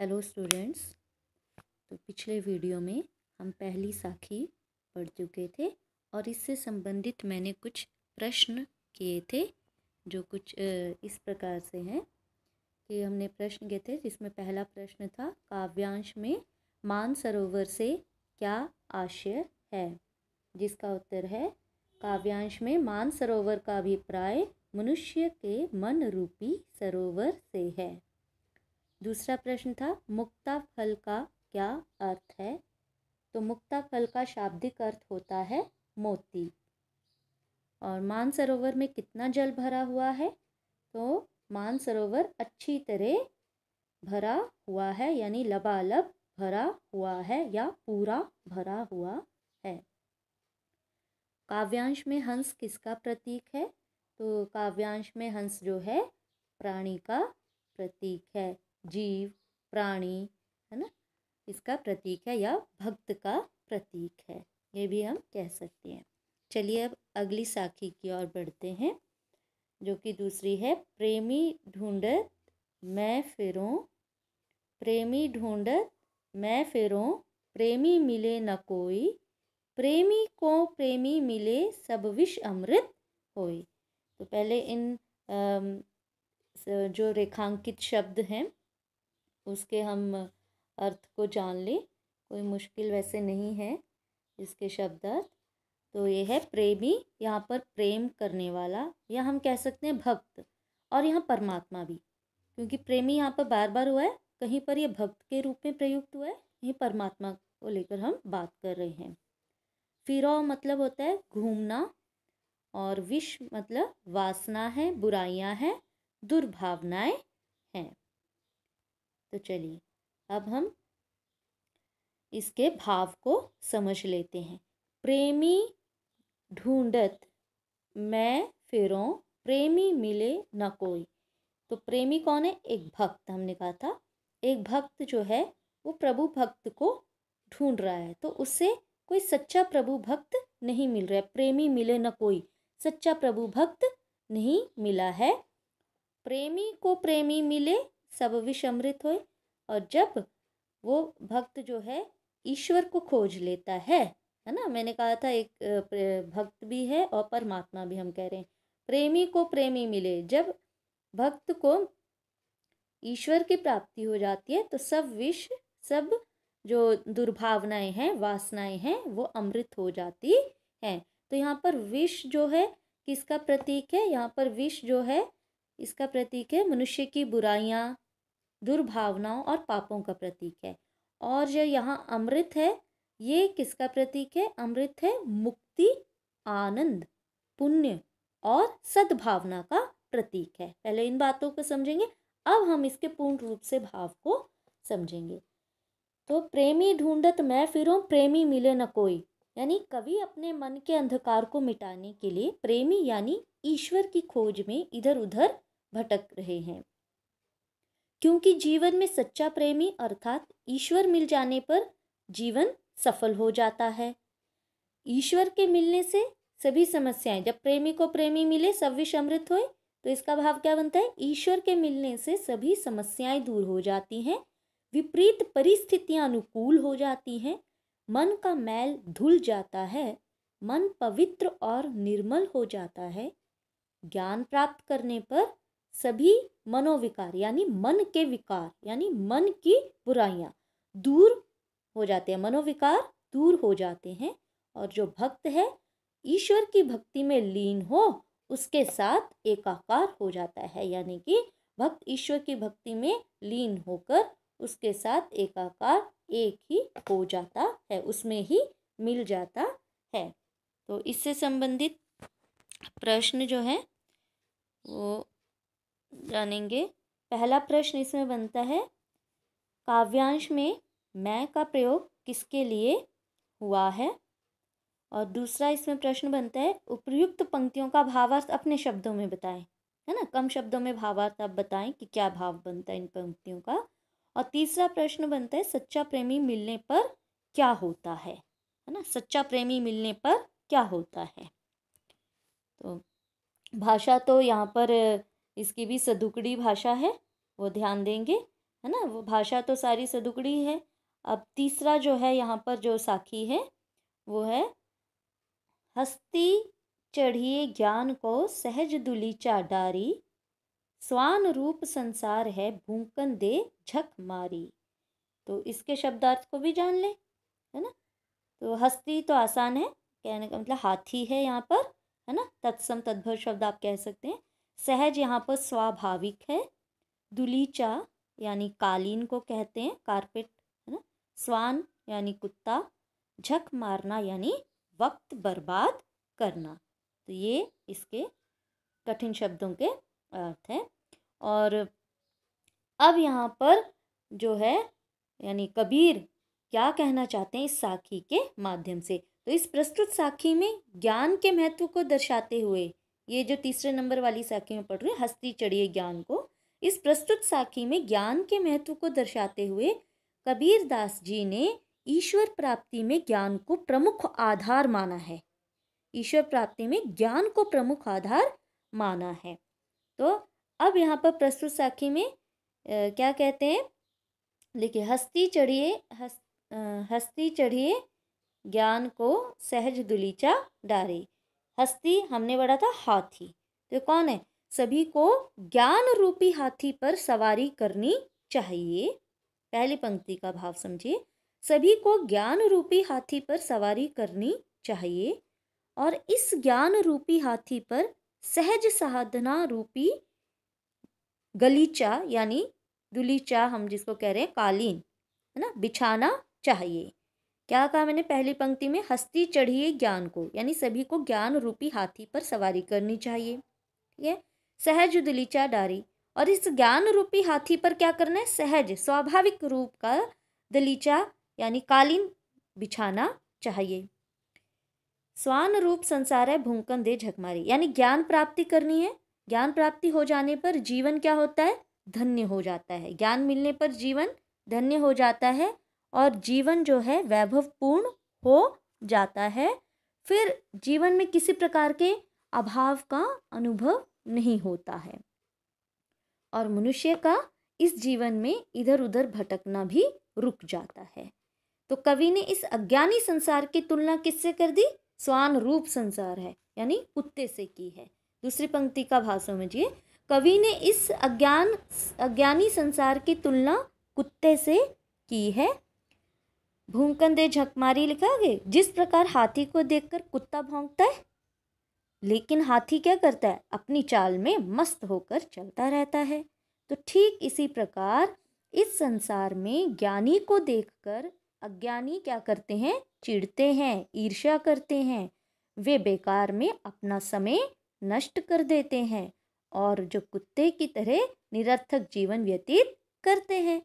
hello students तो पिछले video में हम पहली साखी पढ़ चुके थे और इससे संबंधित मैंने कुछ प्रश्न किए थे जो कुछ इस प्रकार से हैं कि हमने प्रश्न किए थे जिसमें पहला प्रश्न था काव्यांश में मानसरोवर से क्या आशय है जिसका उत्तर है काव्यांश में मानसरोवर का अभिप्राय मनुष्य के मन रूपी सरोवर से है दूसरा प्रश्न था मुक्ता फल का क्या अर्थ है तो मुक्ता फल का शाब्दिक अर्थ होता है मोती और मानसरोवर में कितना जल भरा हुआ है तो मानसरोवर अच्छी तरह भरा हुआ है यानी लबालब भरा हुआ है या पूरा भरा हुआ है काव्यांश में हंस किसका प्रतीक है तो काव्यांश में हंस जो है प्राणी का प्रतीक है जीव प्राणी है ना इसका प्रतीक है या भक्त का प्रतीक है ये भी हम कह सकते हैं चलिए अब अगली साखी की ओर बढ़ते हैं जो कि दूसरी है प्रेमी ढूंढत मैं फिरूं प्रेमी ढूंढत मैं फिरूं प्रेमी मिले न कोई प्रेमी को प्रेमी मिले सब विष अमृत होए तो पहले इन जो रेखांकित शब्द हैं उसके हम अर्थ को जान लें कोई मुश्किल वैसे नहीं है इसके शब्दार्थ तो ये है प्रेमी यहाँ पर प्रेम करने वाला या हम कह सकते हैं भक्त और यहाँ परमात्मा भी क्योंकि प्रेमी यहाँ पर बार बार हुआ है कहीं पर यह भक्त के रूप में प्रयुक्त हुआ है यही परमात्मा को लेकर हम बात कर रहे हैं फिरौ मतलब होता है घूमना और विश मतलब वासना है बुराइयां हैं दुर्भावनाएं हैं तो चलिए अब हम इसके भाव को समझ लेते हैं प्रेमी ढूंढत मैं फिरों प्रेमी मिले न कोई तो प्रेमी कौन है एक भक्त हमने कहा था एक भक्त जो है वो प्रभु भक्त को ढूंढ रहा है तो उससे कोई सच्चा प्रभु भक्त नहीं मिल रहा है प्रेमी मिले न कोई सच्चा प्रभु भक्त नहीं मिला है प्रेमी को प्रेमी मिले सब विष अमृत होए और जब वो भक्त जो है ईश्वर को खोज लेता है है ना मैंने कहा था एक भक्त भी है और परमात्मा भी हम कह रहे हैं प्रेमी को प्रेमी मिले जब भक्त को ईश्वर की प्राप्ति हो जाती है तो सब विष सब जो दुर्भावनाएं हैं वासनाएं हैं वो अमृत हो जाती हैं तो यहाँ पर विष जो है किसका प्रतीक है यहाँ पर विष जो है इसका प्रतीक है मनुष्य की बुराइयाँ दुर्भावनाओं और पापों का प्रतीक है और जो यहाँ अमृत है ये किसका प्रतीक है अमृत है मुक्ति आनंद पुण्य और सद्भावना का प्रतीक है पहले इन बातों को समझेंगे अब हम इसके पूर्ण रूप से भाव को समझेंगे तो प्रेमी ढूंढत मैं फिरूं प्रेमी मिले न कोई यानी कवि अपने मन के अंधकार को मिटाने के लिए प्रेमी यानी ईश्वर की खोज में इधर उधर भटक रहे हैं क्योंकि जीवन में सच्चा प्रेमी अर्थात ईश्वर मिल जाने पर जीवन सफल हो जाता है ईश्वर के मिलने से सभी समस्याएं जब प्रेमी को प्रेमी मिले सब विष अमृत हो तो इसका भाव क्या बनता है ईश्वर के मिलने से सभी समस्याएं दूर हो जाती हैं विपरीत परिस्थितियां अनुकूल हो जाती हैं मन का मैल धुल जाता है मन पवित्र और निर्मल हो जाता है ज्ञान प्राप्त करने पर सभी मनोविकार यानी मन के विकार यानी मन की बुराइयाँ दूर हो जाते हैं मनोविकार दूर हो जाते हैं और जो भक्त है ईश्वर की भक्ति में लीन हो उसके साथ एकाकार हो जाता है यानी कि भक्त ईश्वर की भक्ति में लीन होकर उसके साथ एकाकार एक ही हो जाता है उसमें ही मिल जाता है तो इससे संबंधित प्रश्न जो है वो जानेंगे पहला प्रश्न इसमें बनता है काव्यांश में मैं का प्रयोग किसके लिए हुआ है और दूसरा इसमें प्रश्न बनता है उपयुक्त पंक्तियों का भावार्थ अपने शब्दों में बताएं है ना कम शब्दों में भावार्थ आप बताएं कि क्या भाव बनता है इन पंक्तियों का और तीसरा प्रश्न बनता है सच्चा प्रेमी मिलने पर क्या होता है है ना सच्चा प्रेमी मिलने पर क्या होता है तो भाषा तो यहाँ पर इसकी भी सदुकड़ी भाषा है वो ध्यान देंगे है ना वो भाषा तो सारी सदुकड़ी है अब तीसरा जो है यहाँ पर जो साखी है वो है हस्ती चढ़िए ज्ञान को सहज दुलीचा डारी स्वान रूप संसार है भूकन दे झक मारी तो इसके शब्दार्थ को भी जान लें है ना तो हस्ती तो आसान है कहने का मतलब हाथी है यहाँ पर है ना तत्सम तद्भव शब्द आप कह सकते हैं सहज यहाँ पर स्वाभाविक है दुलीचा यानी कालीन को कहते हैं कारपेट है ना स्वान यानी कुत्ता झक मारना यानी वक्त बर्बाद करना तो ये इसके कठिन शब्दों के अर्थ हैं और अब यहाँ पर जो है यानी कबीर क्या कहना चाहते हैं इस साखी के माध्यम से तो इस प्रस्तुत साखी में ज्ञान के महत्व को दर्शाते हुए ये जो तीसरे नंबर वाली साखी में पढ़ रही हूँ हस्ती चढ़िए ज्ञान को इस प्रस्तुत साखी में ज्ञान के महत्व को दर्शाते हुए कबीर दास जी ने ईश्वर प्राप्ति में ज्ञान को प्रमुख आधार माना है ईश्वर प्राप्ति में ज्ञान को प्रमुख आधार माना है तो अब यहाँ पर प्रस्तुत साखी में आ, क्या कहते हैं देखिए हस्ती चढ़िए हस, हस्ती चढ़िए ज्ञान को सहज दुलीचा डारी हस्ती हमने पढ़ा था हाथी तो कौन है सभी को ज्ञान रूपी हाथी पर सवारी करनी चाहिए पहली पंक्ति का भाव समझिए सभी को ज्ञान रूपी हाथी पर सवारी करनी चाहिए और इस ज्ञान रूपी हाथी पर सहज साधना रूपी गलीचा यानी दुलीचा हम जिसको कह रहे हैं कालीन है ना बिछाना चाहिए क्या कहा मैंने पहली पंक्ति में हस्ती चढ़िए ज्ञान को यानी सभी को ज्ञान रूपी हाथी पर सवारी करनी चाहिए ठीक है सहज दिलीचा डारी और इस ज्ञान रूपी हाथी पर क्या करना है सहज स्वाभाविक रूप का दलीचा यानी कालीन बिछाना चाहिए स्वान रूप संसार है भूंकन दे झकमारी यानी ज्ञान प्राप्ति करनी है ज्ञान प्राप्ति हो जाने पर जीवन क्या होता है धन्य हो जाता है ज्ञान मिलने पर जीवन धन्य हो जाता है और जीवन जो है वैभवपूर्ण हो जाता है फिर जीवन में किसी प्रकार के अभाव का अनुभव नहीं होता है और मनुष्य का इस जीवन में इधर उधर भटकना भी रुक जाता है तो कवि ने इस अज्ञानी संसार की तुलना किससे कर दी स्वान रूप संसार है यानी कुत्ते से की है दूसरी पंक्ति का भाव समझिए कवि ने इस अज्ञान अज्ञानी संसार की तुलना कुत्ते से की है भूमकन दे झक लिखा है जिस प्रकार हाथी को देखकर कुत्ता भोंकता है लेकिन हाथी क्या करता है अपनी चाल में मस्त होकर चलता रहता है तो ठीक इसी प्रकार इस संसार में ज्ञानी को देखकर अज्ञानी क्या करते हैं चिढ़ते हैं ईर्ष्या करते हैं वे बेकार में अपना समय नष्ट कर देते हैं और जो कुत्ते की तरह निरर्थक जीवन व्यतीत करते हैं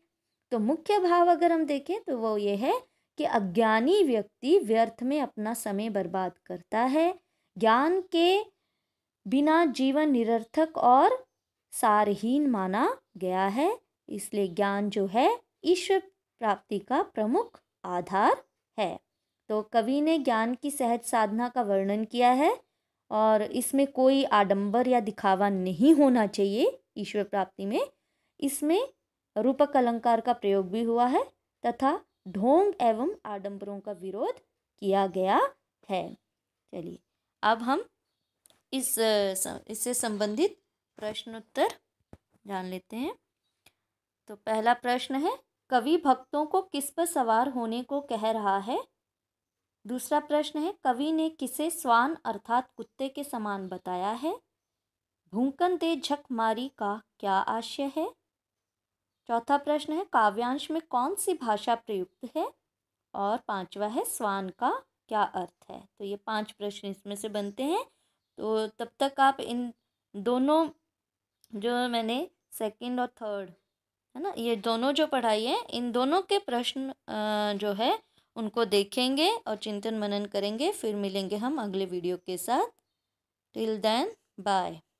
तो मुख्य भाव अगर हम देखें तो वो ये है कि अज्ञानी व्यक्ति व्यर्थ में अपना समय बर्बाद करता है ज्ञान के बिना जीवन निरर्थक और सारहीन माना गया है इसलिए ज्ञान जो है ईश्वर प्राप्ति का प्रमुख आधार है तो कवि ने ज्ञान की सहज साधना का वर्णन किया है और इसमें कोई आडंबर या दिखावा नहीं होना चाहिए ईश्वर प्राप्ति में इसमें रूपक अलंकार का प्रयोग भी हुआ है तथा ढोंग एवं आडंबरों का विरोध किया गया है चलिए अब हम इस इससे संबंधित प्रश्नोत्तर जान लेते हैं तो पहला प्रश्न है कवि भक्तों को किस पर सवार होने को कह रहा है दूसरा प्रश्न है कवि ने किसे स्वान अर्थात कुत्ते के समान बताया है भूकन दे झक मारी का क्या आशय है चौथा प्रश्न है काव्यांश में कौन सी भाषा प्रयुक्त है और पांचवा है स्वान का क्या अर्थ है तो ये पांच प्रश्न इसमें से बनते हैं तो तब तक आप इन दोनों जो मैंने सेकंड और थर्ड है ना ये दोनों जो पढ़ाई है इन दोनों के प्रश्न जो है उनको देखेंगे और चिंतन मनन करेंगे फिर मिलेंगे हम अगले वीडियो के साथ टिल देन बाय